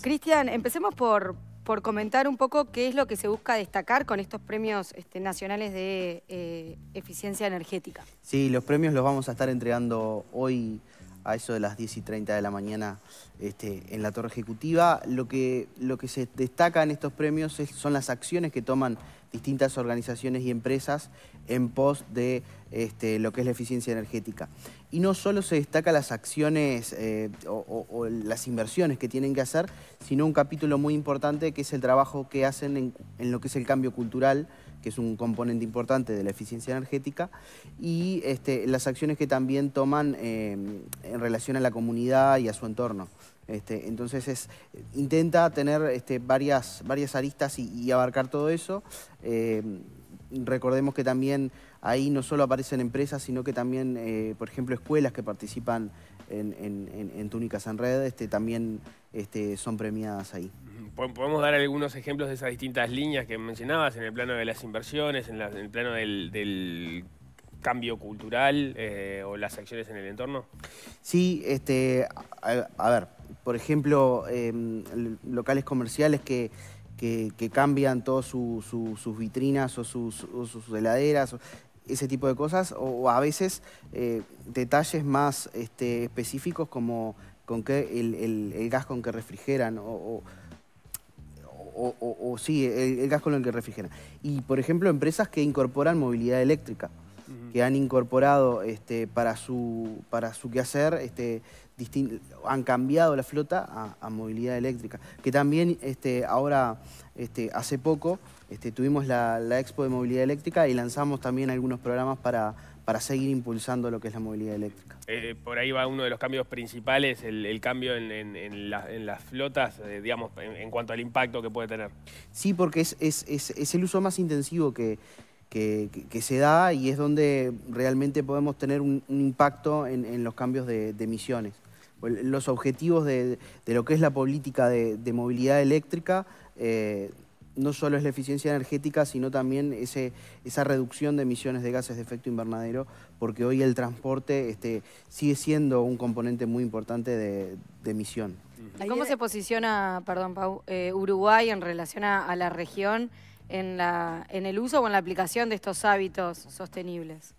Cristian, empecemos por, comentar un poco qué es lo que se busca destacar con estos premios este, nacionales de eh, eficiencia energética. Sí, los premios los vamos a estar entregando hoy a eso de las 10 y 30 de la mañana este, en la Torre Ejecutiva. Lo que, lo que se destaca en estos premios son las acciones que toman distintas organizaciones y empresas en pos de este, lo que es la eficiencia energética. Y no solo se destacan las acciones eh, o, las inversiones que tienen que hacer, sino un capítulo muy importante que es el trabajo que hacen en, lo que es el cambio cultural, que es un componente importante de la eficiencia energética, y este, las acciones que también toman eh, en relación a la comunidad y a su entorno. Este, entonces es, intenta tener este, varias, varias aristas y, abarcar todo eso. Eh, recordemos que también ahí no solo aparecen empresas, sino que también, eh, por ejemplo, escuelas que participan en, en Túnicas en Red este, también este, son premiadas ahí. Podemos dar algunos ejemplos de esas distintas líneas que mencionabas en el plano de las inversiones, en, el plano del cambio cultural eh, o las acciones en el entorno? Sí, este, a, ver, por ejemplo, em, locales comerciales que, cambian todas su, sus vitrinas o sus, o sus heladeras, ese tipo de cosas, o, a veces eh, detalles más este, específicos como con qué el, el, gas con que refrigeran o, sí, el, gas con el que refrigeran. Y, por ejemplo, empresas que incorporan movilidad eléctrica que han incorporado este, para, su, para su quehacer, este, han cambiado la flota a, movilidad eléctrica. Que también este, ahora, hace poco, tuvimos la, expo de movilidad eléctrica y lanzamos también algunos programas para, para seguir impulsando lo que es la movilidad eléctrica. Eh, eh, por ahí va uno de los cambios principales, el, cambio en, las flotas, eh, digamos, en, cuanto al impacto que puede tener. Sí, porque es el uso más intensivo que que, se da y es donde realmente podemos tener un, impacto en, los cambios de, emisiones. Pues, los objetivos de, lo que es la política de, movilidad eléctrica eh, no solo es la eficiencia energética, sino también ese, esa reducción de emisiones de gases de efecto invernadero, porque hoy el transporte este, sigue siendo un componente muy importante de, emisión. ¿Cómo se posiciona, perdón, eh, Uruguay en relación a la región? en, la, en el uso o en la aplicación de estos hábitos sostenibles?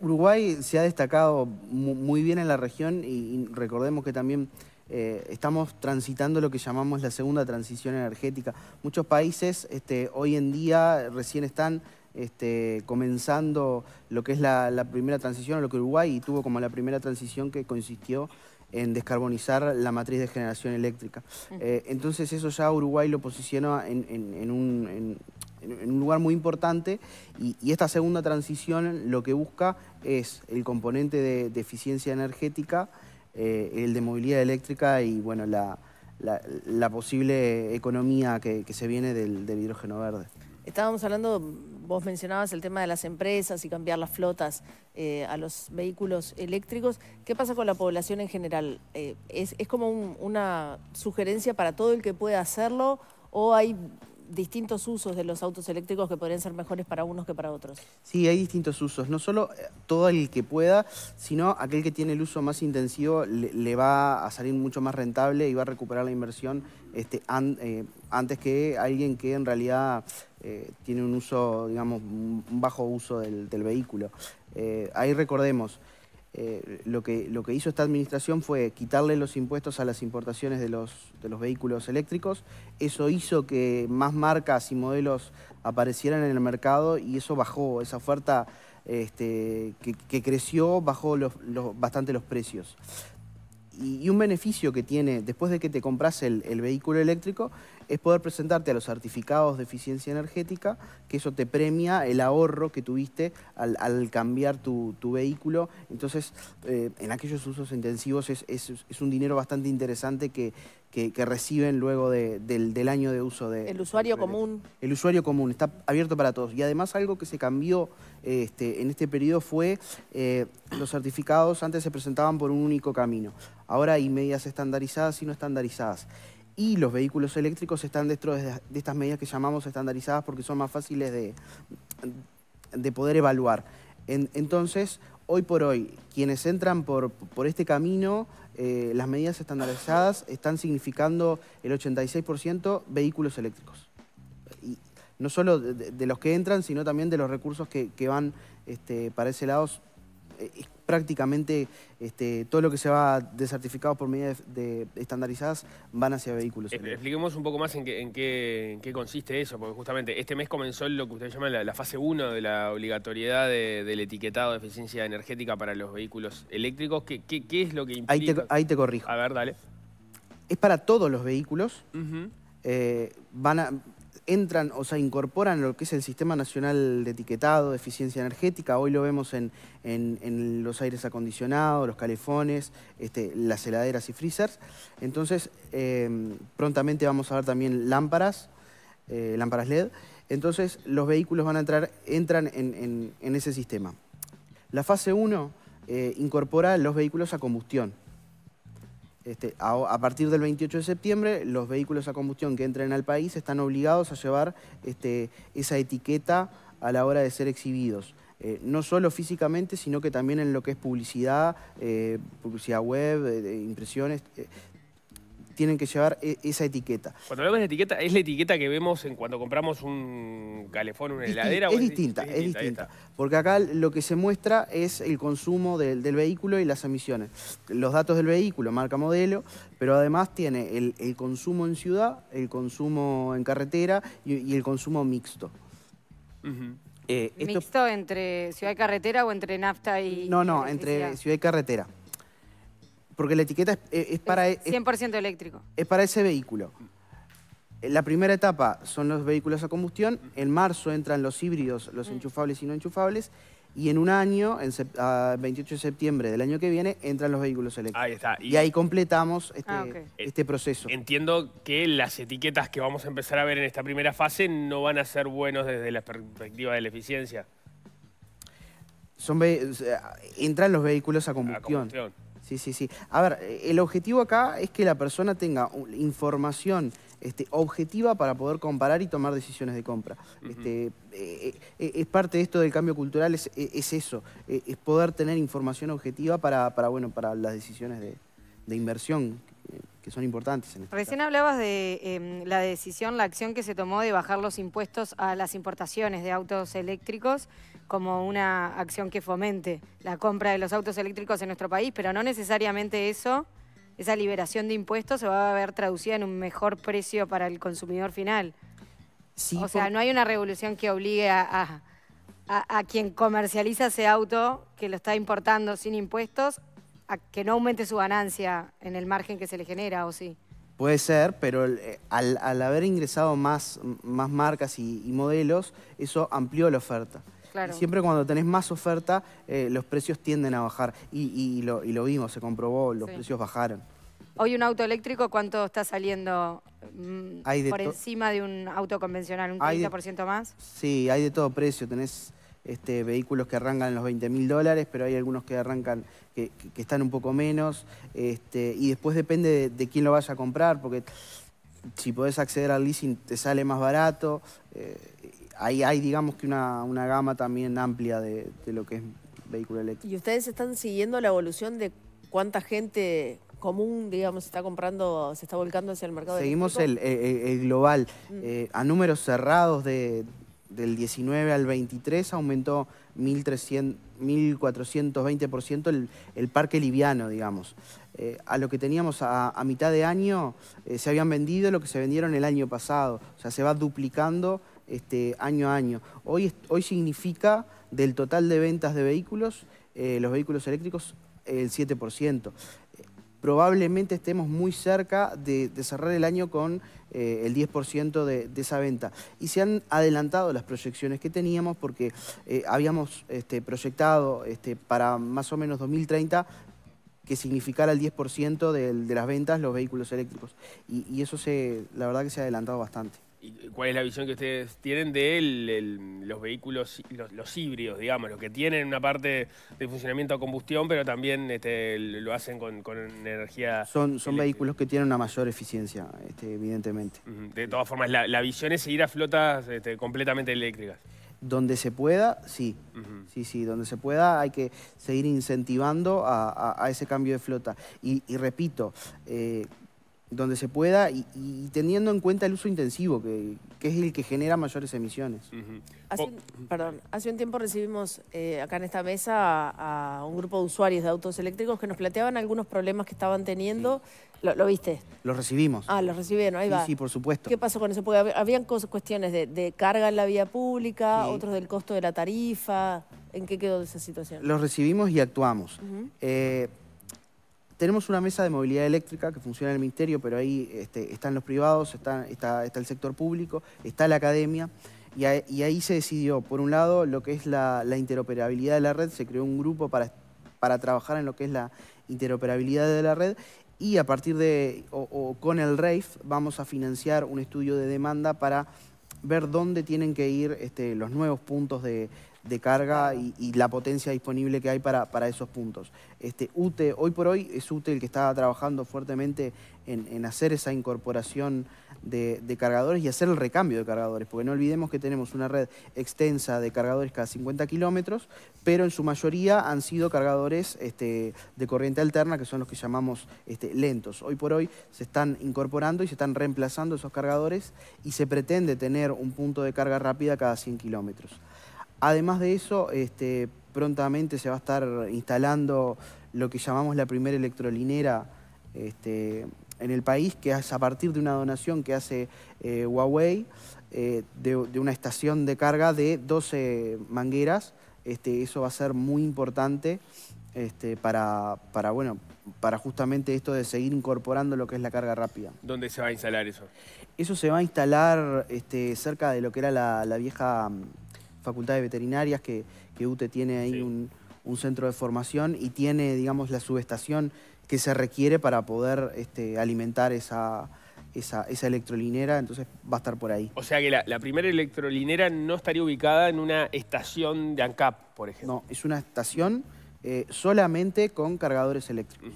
Uruguay se ha destacado muy bien en la región y recordemos que también eh, estamos transitando lo que llamamos la segunda transición energética. Muchos países este, hoy en día recién están este, comenzando lo que es la, la primera transición, lo que Uruguay tuvo como la primera transición que consistió en descarbonizar la matriz de generación eléctrica. Eh, entonces eso ya Uruguay lo posiciona en, un, lugar muy importante y, esta segunda transición lo que busca es el componente de, eficiencia energética, eh, el de movilidad eléctrica y bueno, la, posible economía que, se viene del, del hidrógeno verde. Estábamos hablando vos mencionabas el tema de las empresas y cambiar las flotas eh, a los vehículos eléctricos. ¿Qué pasa con la población en general? Eh, ¿es, como una sugerencia para todo el que pueda hacerlo o hay distintos usos de los autos eléctricos que podrían ser mejores para unos que para otros. Sí, hay distintos usos. No solo eh, todo el que pueda, sino aquel que tiene el uso más intensivo le, va a salir mucho más rentable y va a recuperar la inversión este, eh, antes que alguien que en realidad eh, tiene un uso, digamos, bajo uso del, vehículo. ahí recordemos... Eh, lo, que, lo que hizo esta administración fue quitarle los impuestos a las importaciones de los, vehículos eléctricos. Eso hizo que más marcas y modelos aparecieran en el mercado y eso bajó, esa oferta este, que, creció bajó bastante los precios y, un beneficio que tiene después de que te compras el, vehículo eléctrico es poder presentarte a los certificados de eficiencia energética, que eso te premia el ahorro que tuviste al, cambiar tu, vehículo. Entonces, eh, en aquellos usos intensivos es un dinero bastante interesante que, que, reciben luego del, año de uso de... El usuario común. El usuario común, está abierto para todos. Y además algo que se cambió este, en este periodo fue eh, los certificados antes se presentaban por un único camino. Ahora hay medidas estandarizadas y no estandarizadas y los vehículos eléctricos están dentro de, estas medidas que llamamos estandarizadas porque son más fáciles de, de poder evaluar. entonces, hoy por hoy, quienes entran por, por este camino eh, las medidas estandarizadas están significando el 86% vehículos eléctricos. Y no solo de, los que entran, sino también de los recursos que, van este, para ese lado prácticamente este, todo lo que se va de por medidas estandarizadas van hacia vehículos. eléctricos. Eh, expliquemos un poco más en qué, consiste eso, porque justamente este mes comenzó lo que ustedes llaman la, fase 1 de la obligatoriedad del etiquetado de eficiencia energética para los vehículos eléctricos. ¿Qué, es lo que implica? Ahí te, corrijo. A ver, dale. Es para todos los vehículos. Eh, van a entran o se incorporan lo que es el Sistema Nacional de Etiquetado de Eficiencia Energética. Hoy lo vemos en, los aires acondicionados, los calefones, este, las heladeras y freezers. Entonces, em, prontamente vamos a ver también lámparas, eh, lámparas LED. Entonces, los vehículos van a entrar, entran en, en ese sistema. La fase 1 eh, incorpora los vehículos a combustión. Este, a, partir del 28 de septiembre, los vehículos a combustión que entren al país están obligados a llevar este, esa etiqueta a la hora de ser exhibidos. Eh, no solo físicamente, sino que también en lo que es publicidad, eh, publicidad web, eh, impresiones, tienen que llevar e, esa etiqueta. Cuando hablamos de etiqueta, ¿es la etiqueta que vemos en cuando compramos un calefón, una heladera? Es, distinta, es, distinta, Porque acá lo que se muestra es el consumo del, vehículo y las emisiones. Los datos del vehículo, marca modelo, pero además tiene el, consumo en ciudad, el consumo en carretera y, el consumo mixto. Eh, ¿Mixto entre ciudad y carretera o entre nafta y... No, no, entre ciudad y carretera. Porque la etiqueta es, para... 100% e, eléctrico. Es para ese vehículo. La primera etapa son los vehículos a combustión. En marzo entran los híbridos, los mm. enchufables y no enchufables. Y en un año, en 28 de septiembre del año que viene, entran los vehículos eléctricos. Ahí está. Y, ahí completamos este, ah, este, proceso. Entiendo que las etiquetas que vamos a empezar a ver en esta primera fase no van a ser buenos desde la perspectiva de la eficiencia. Son entran los vehículos A combustión. Sí, sí, sí. A ver, eh, el objetivo acá es que la persona tenga información este, objetiva para poder comparar y tomar decisiones de compra. Este, eh, eh, es parte de esto del cambio cultural, es, e, eso, e, es poder tener información objetiva para, bueno, para las decisiones de, de inversión que son importantes. Este Recién hablabas de em, la decisión, la acción que se tomó de bajar los impuestos a las importaciones de autos eléctricos como una acción que fomente la compra de los autos eléctricos en nuestro país, pero no necesariamente eso, esa liberación de impuestos se va a ver traducida en un mejor precio para el consumidor final. o sea, no hay una revolución que obligue a quien comercializa ese auto que lo está importando sin impuestos a que no aumente su ganancia en el margen que se le genera, ¿o sí? Puede ser, pero eh, al, haber ingresado más, más marcas y, modelos, eso amplió la oferta. Claro. siempre cuando tenés más oferta, eh, los precios tienden a bajar. Y, lo, vimos, se comprobó, los precios bajaron. Hoy un auto eléctrico, ¿cuánto está saliendo mm, por encima de un auto convencional? ¿Un 30% más? Sí, hay de todo precio. Tenés este, vehículos que arrancan los 20 mil dólares, pero hay algunos que arrancan, que, están un poco menos, este, y después depende de, quién lo vaya a comprar, porque si podés acceder al leasing te sale más barato, eh, Ahí hay, digamos que una, gama también amplia de, lo que es vehículo eléctrico. ¿Y ustedes están siguiendo la evolución de cuánta gente común, digamos, está comprando, se está volcando hacia el mercado Seguimos Seguimos el, global. Mm. Eh, a números cerrados de, del 19 al 23 aumentó 1.420% el, el parque liviano, digamos. Eh, a lo que teníamos a, mitad de año eh, se habían vendido lo que se vendieron el año pasado. O sea, se va duplicando este, año a año. Hoy, hoy significa del total de ventas de vehículos, eh, los vehículos eléctricos, el 7% probablemente estemos muy cerca de, cerrar el año con eh, el 10% de, esa venta. Y se han adelantado las proyecciones que teníamos porque eh, habíamos este, proyectado este, para más o menos 2030 que significara el 10% de, las ventas los vehículos eléctricos. Y, y eso se, la verdad que se ha adelantado bastante cuál es la visión que ustedes tienen de los vehículos, los, híbridos, digamos, los que tienen una parte de funcionamiento a combustión, pero también este, lo hacen con, energía... Son, son vehículos que tienen una mayor eficiencia, este, evidentemente. De todas formas, la, visión es seguir a flotas este, completamente eléctricas. Donde se pueda, sí. Sí, sí, donde se pueda hay que seguir incentivando a, ese cambio de flota. Y, repito, eh, donde se pueda y, teniendo en cuenta el uso intensivo, que, es el que genera mayores emisiones. hace, oh. perdón, hace un tiempo recibimos eh, acá en esta mesa a, un grupo de usuarios de autos eléctricos que nos planteaban algunos problemas que estaban teniendo. Lo, viste? Los recibimos. Ah, los recibieron, ahí va. Sí, por supuesto. ¿Qué pasó con eso? habían cuestiones de, carga en la vía pública, otros del costo de la tarifa. ¿En qué quedó esa situación? Los recibimos y actuamos tenemos una mesa de movilidad eléctrica que funciona en el Ministerio, pero ahí este, están los privados, está, está, está, el sector público, está la academia, y, ahí se decidió, por un lado, lo que es la, interoperabilidad de la red, se creó un grupo para, para trabajar en lo que es la interoperabilidad de la red, y a partir de, o, con el RAIF, vamos a financiar un estudio de demanda para ver dónde tienen que ir este, los nuevos puntos de, de carga y, la potencia disponible que hay para, esos puntos. Este, UTE, hoy por hoy es UTE el que está trabajando fuertemente en, hacer esa incorporación de, cargadores y hacer el recambio de cargadores, porque no olvidemos que tenemos una red extensa de cargadores cada 50 kilómetros, pero en su mayoría han sido cargadores este, de corriente alterna, que son los que llamamos este, lentos. Hoy por hoy se están incorporando y se están reemplazando esos cargadores y se pretende tener un punto de carga rápida cada 100 kilómetros. Además de eso, este, prontamente se va a estar instalando lo que llamamos la primera electrolinera este, en el país, que es a partir de una donación que hace eh, Huawei eh, de, una estación de carga de 12 mangueras. Este, eso va a ser muy importante para, bueno, para justamente esto de seguir incorporando lo que es la carga rápida. ¿Dónde se va a instalar eso? Eso se va a instalar cerca de lo que era la vieja Facultad de veterinarias, que, UTE e tiene ahí un, centro de formación y tiene, digamos, la subestación que se requiere para poder este, alimentar esa, esa, electrolinera, entonces va a estar por ahí. O sea que la, primera electrolinera no estaría ubicada en una estación de ANCAP, por ejemplo. No, es una estación eh, solamente con cargadores eléctricos.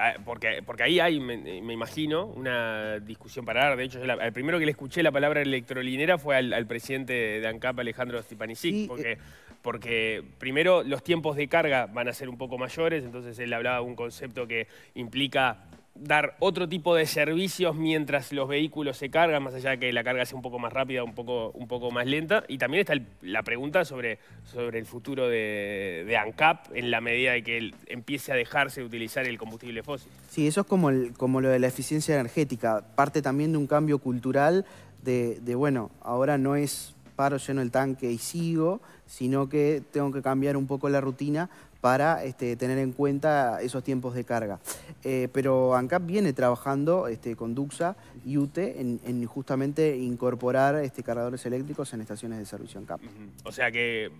Ah, porque, porque ahí hay, eh, me, imagino, una discusión para dar. De hecho, el primero que le escuché la palabra electrolinera fue al, presidente de ANCAP, Alejandro Stipanicic, porque, eh. porque primero los tiempos de carga van a ser un poco mayores, entonces él hablaba de un concepto que implica dar otro tipo de servicios mientras los vehículos se cargan, más allá de que la carga sea un poco más rápida, un poco, un poco más lenta. Y también está la pregunta sobre, el futuro de, ANCAP en la medida de que empiece a dejarse de utilizar el combustible fósil. Sí, eso es como, lo de la eficiencia energética. Parte también de un cambio cultural de, bueno, ahora no es paro, lleno el tanque y sigo, sino que tengo que cambiar un poco la rutina para este, tener en cuenta esos tiempos de carga. Eh, pero ANCAP viene trabajando este, con Duxa y UTE en, justamente incorporar este, cargadores eléctricos en estaciones de servicio ANCAP. O sea que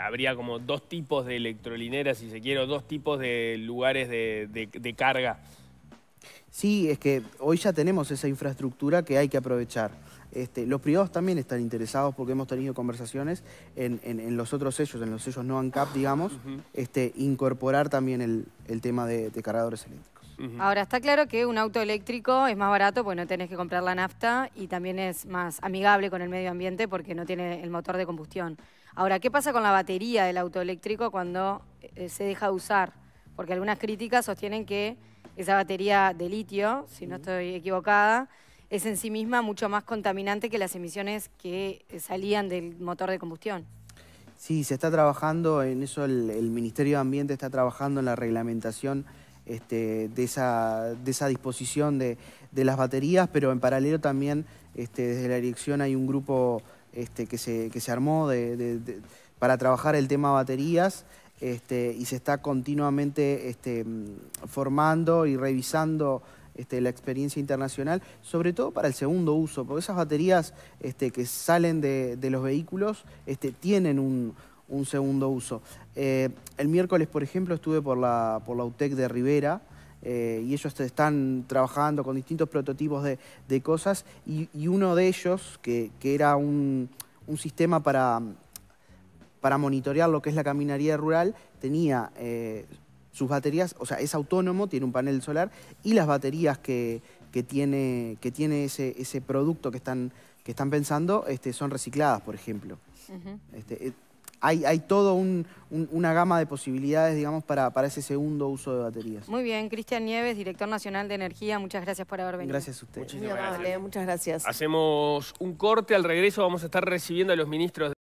habría como dos tipos de electrolineras, si se quiere, o dos tipos de lugares de carga. Sí, es que hoy ya tenemos esa infraestructura que hay que aprovechar. Este, los privados también están interesados porque hemos tenido conversaciones en, los otros sellos, en los sellos no ANCAP, digamos, este, incorporar también el, tema de, cargadores eléctricos. Ahora, está claro que un auto eléctrico es más barato porque no tenés que comprar la nafta y también es más amigable con el medio ambiente porque no tiene el motor de combustión. Ahora, ¿qué pasa con la batería del auto eléctrico cuando eh, se deja de usar? Porque algunas críticas sostienen que esa batería de litio, si no estoy equivocada, es en sí misma mucho más contaminante que las emisiones que salían del motor de combustión. Sí, se está trabajando en eso, el, Ministerio de Ambiente está trabajando en la reglamentación este, de, esa, disposición de, las baterías, pero en paralelo también este, desde la dirección hay un grupo este, que, se, armó para trabajar el tema baterías este, y se está continuamente este, mm, formando y revisando este, la experiencia internacional, sobre todo para el segundo uso, porque esas baterías que salen de, los vehículos tienen un, segundo uso. Eh, el miércoles, por ejemplo, estuve por la, por la UTEC de Rivera, eh, y ellos están trabajando con distintos prototipos de, cosas, y, uno de ellos, que, era un sistema para para monitorear lo que es la caminaría rural, tenía eh, sus baterías, o sea, es autónomo, tiene un panel solar y las baterías que, tiene, que tiene ese, ese producto que están, que están pensando este, son recicladas, por ejemplo. Este, eh, hay, hay toda una gama de posibilidades, digamos, para, para ese segundo uso de baterías. Muy bien, Cristian Nieves, director nacional de Energía, muchas gracias por haber venido. Gracias a usted. Muchas gracias. Hacemos un corte, al regreso vamos a estar recibiendo a los ministros. De